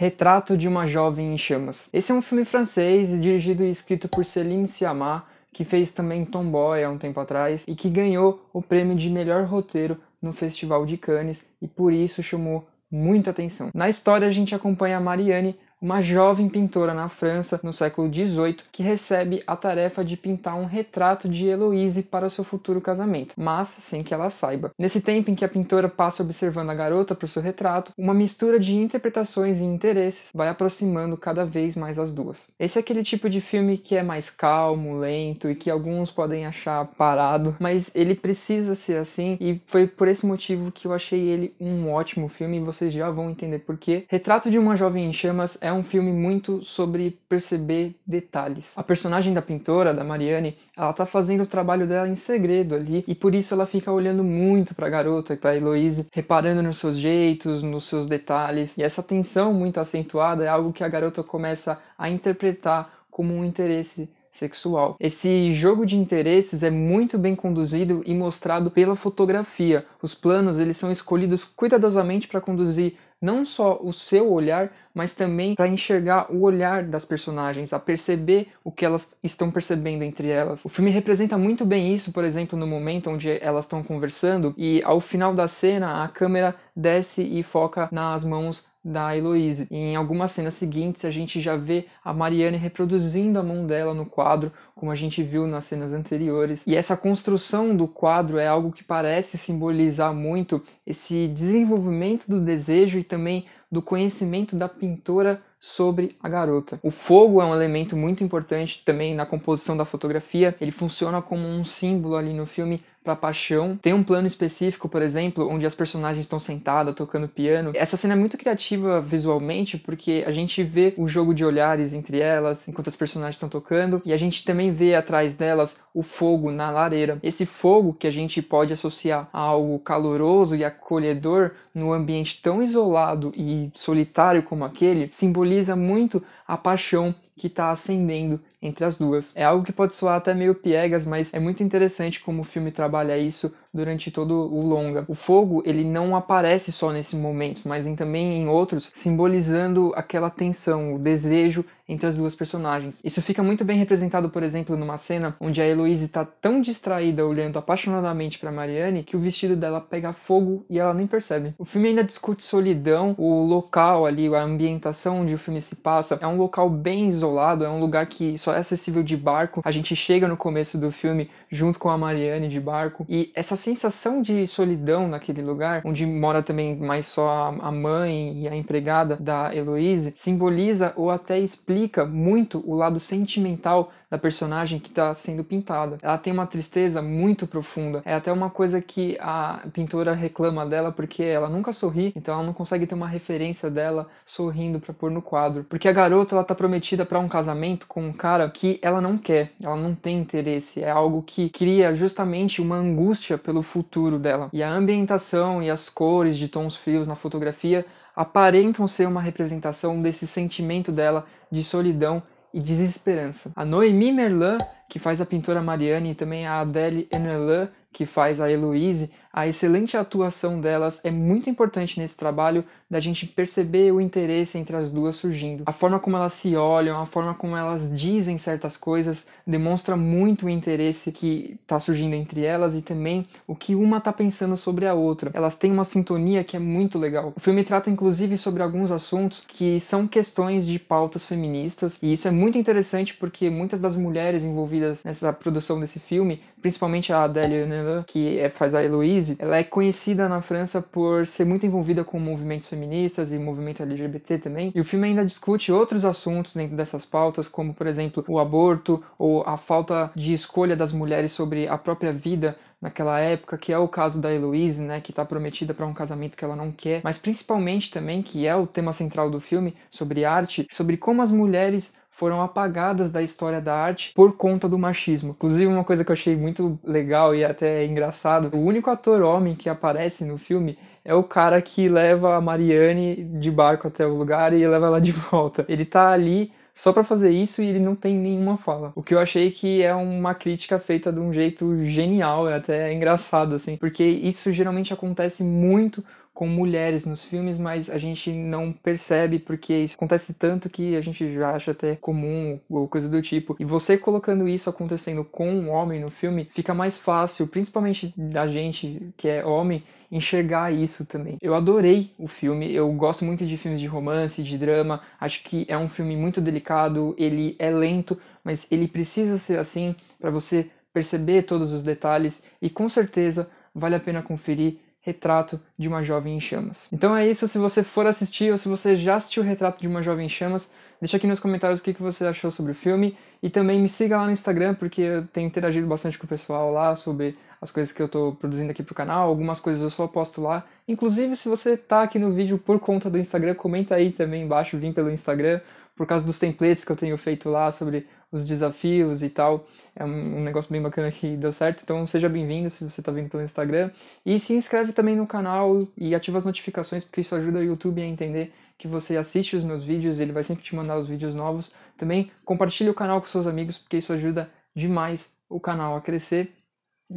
Retrato de uma Jovem em Chamas. Esse é um filme francês dirigido e escrito por Céline Sciamma, que fez também Tomboy há um tempo atrás e que ganhou o prêmio de melhor roteiro no Festival de Cannes e por isso chamou muita atenção. Na história a gente acompanha a Marianne, uma jovem pintora na França no século XVIII que recebe a tarefa de pintar um retrato de Heloise para seu futuro casamento, mas sem que ela saiba. Nesse tempo em que a pintora passa observando a garota para o seu retrato, uma mistura de interpretações e interesses vai aproximando cada vez mais as duas. Esse é aquele tipo de filme que é mais calmo, lento e que alguns podem achar parado, mas ele precisa ser assim e foi por esse motivo que eu achei ele um ótimo filme e vocês já vão entender por quê. Retrato de uma Jovem em Chamas é é um filme muito sobre perceber detalhes. A personagem da pintora, da Marianne, ela tá fazendo o trabalho dela em segredo ali e por isso ela fica olhando muito para a garota, para Heloise, reparando nos seus jeitos, nos seus detalhes. E essa tensão muito acentuada é algo que a garota começa a interpretar como um interesse sexual. Esse jogo de interesses é muito bem conduzido e mostrado pela fotografia. Os planos eles são escolhidos cuidadosamente para conduzir não só o seu olhar, mas também para enxergar o olhar das personagens, a perceber o que elas estão percebendo entre elas. O filme representa muito bem isso, por exemplo, no momento onde elas estão conversando e ao final da cena a câmera desce e foca nas mãos da Heloise. Em algumas cenas seguintes, a gente já vê a Marianne reproduzindo a mão dela no quadro, como a gente viu nas cenas anteriores. E essa construção do quadro é algo que parece simbolizar muito esse desenvolvimento do desejo e também do conhecimento da pintora sobre a garota. O fogo é um elemento muito importante também na composição da fotografia, ele funciona como um símbolo ali no filme para paixão. Tem um plano específico, por exemplo, onde as personagens estão sentadas tocando piano. Essa cena é muito criativa visualmente porque a gente vê o jogo de olhares entre elas enquanto as personagens estão tocando e a gente também vê atrás delas o fogo na lareira. Esse fogo que a gente pode associar a algo caloroso e acolhedor no ambiente tão isolado e solitário como aquele simboliza muito a paixão que está ascendendo entre as duas. É algo que pode soar até meio piegas, mas é muito interessante como o filme trabalha isso durante todo o longa. O fogo, ele não aparece só nesse momento, mas em, também em outros, simbolizando aquela tensão, o desejo entre as duas personagens. Isso fica muito bem representado, por exemplo, numa cena onde a Heloise está tão distraída olhando apaixonadamente para Marianne que o vestido dela pega fogo e ela nem percebe. O filme ainda discute solidão, o local ali, a ambientação onde o filme se passa. É um local bem isolado, é um lugar que só é acessível de barco. A gente chega no começo do filme junto com a Marianne de barco e essa sensação de solidão naquele lugar, onde mora também mais só a mãe e a empregada da Heloise, simboliza ou até explica muito o lado sentimental da personagem que está sendo pintada. Ela tem uma tristeza muito profunda. É até uma coisa que a pintora reclama dela porque ela nunca sorri, então ela não consegue ter uma referência dela sorrindo para pôr no quadro. Porque a garota ela tá prometida para um casamento com um cara que ela não quer, ela não tem interesse. É algo que cria justamente uma angústia pelo futuro dela. E a ambientação e as cores de tons frios na fotografia aparentam ser uma representação desse sentimento dela de solidão e desesperança. A Noemi Merlan, que faz a pintora Marianne, e também a Adèle Enelin, que faz a Heloise, a excelente atuação delas é muito importante nesse trabalho da gente perceber o interesse entre as duas surgindo. A forma como elas se olham, a forma como elas dizem certas coisas demonstra muito o interesse que está surgindo entre elas e também o que uma está pensando sobre a outra. Elas têm uma sintonia que é muito legal. O filme trata inclusive sobre alguns assuntos que são questões de pautas feministas e isso é muito interessante porque muitas das mulheres envolvidas nessa produção desse filme principalmente a Adèle Haneland, que é, faz a Heloise, ela é conhecida na França por ser muito envolvida com movimentos feministas e movimento LGBT também. E o filme ainda discute outros assuntos dentro dessas pautas, como, por exemplo, o aborto ou a falta de escolha das mulheres sobre a própria vida naquela época, que é o caso da Heloise, né, que está prometida para um casamento que ela não quer, mas principalmente também, que é o tema central do filme, sobre arte, sobre como as mulheres foram apagadas da história da arte por conta do machismo. Inclusive, uma coisa que eu achei muito legal e até engraçado: o único ator homem que aparece no filme é o cara que leva a Marianne de barco até o lugar e leva ela de volta. Ele tá ali só para fazer isso e ele não tem nenhuma fala. O que eu achei que é uma crítica feita de um jeito genial, é até engraçado assim, porque isso geralmente acontece muito com mulheres nos filmes, mas a gente não percebe porque isso acontece tanto que a gente já acha até comum ou coisa do tipo. E você colocando isso acontecendo com um homem no filme, fica mais fácil, principalmente da gente que é homem, enxergar isso também. Eu adorei o filme, eu gosto muito de filmes de romance, de drama, acho que é um filme muito delicado, ele é lento, mas ele precisa ser assim para você perceber todos os detalhes e com certeza vale a pena conferir Retrato de uma Jovem em Chamas. Então é isso, se você for assistir ou se você já assistiu Retrato de uma Jovem em Chamas, deixa aqui nos comentários o que você achou sobre o filme e também me siga lá no Instagram, porque eu tenho interagido bastante com o pessoal lá sobre as coisas que eu estou produzindo aqui pro canal, algumas coisas eu só posto lá. Inclusive, se você tá aqui no vídeo por conta do Instagram, comenta aí também embaixo, vim pelo Instagram, por causa dos templates que eu tenho feito lá sobre os desafios e tal. É um negócio bem bacana que deu certo. Então seja bem-vindo se você está vindo pelo Instagram. E se inscreve também no canal e ativa as notificações, porque isso ajuda o YouTube a entender que você assiste os meus vídeos, ele vai sempre te mandar os vídeos novos. Também compartilhe o canal com seus amigos, porque isso ajuda demais o canal a crescer.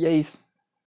E é isso.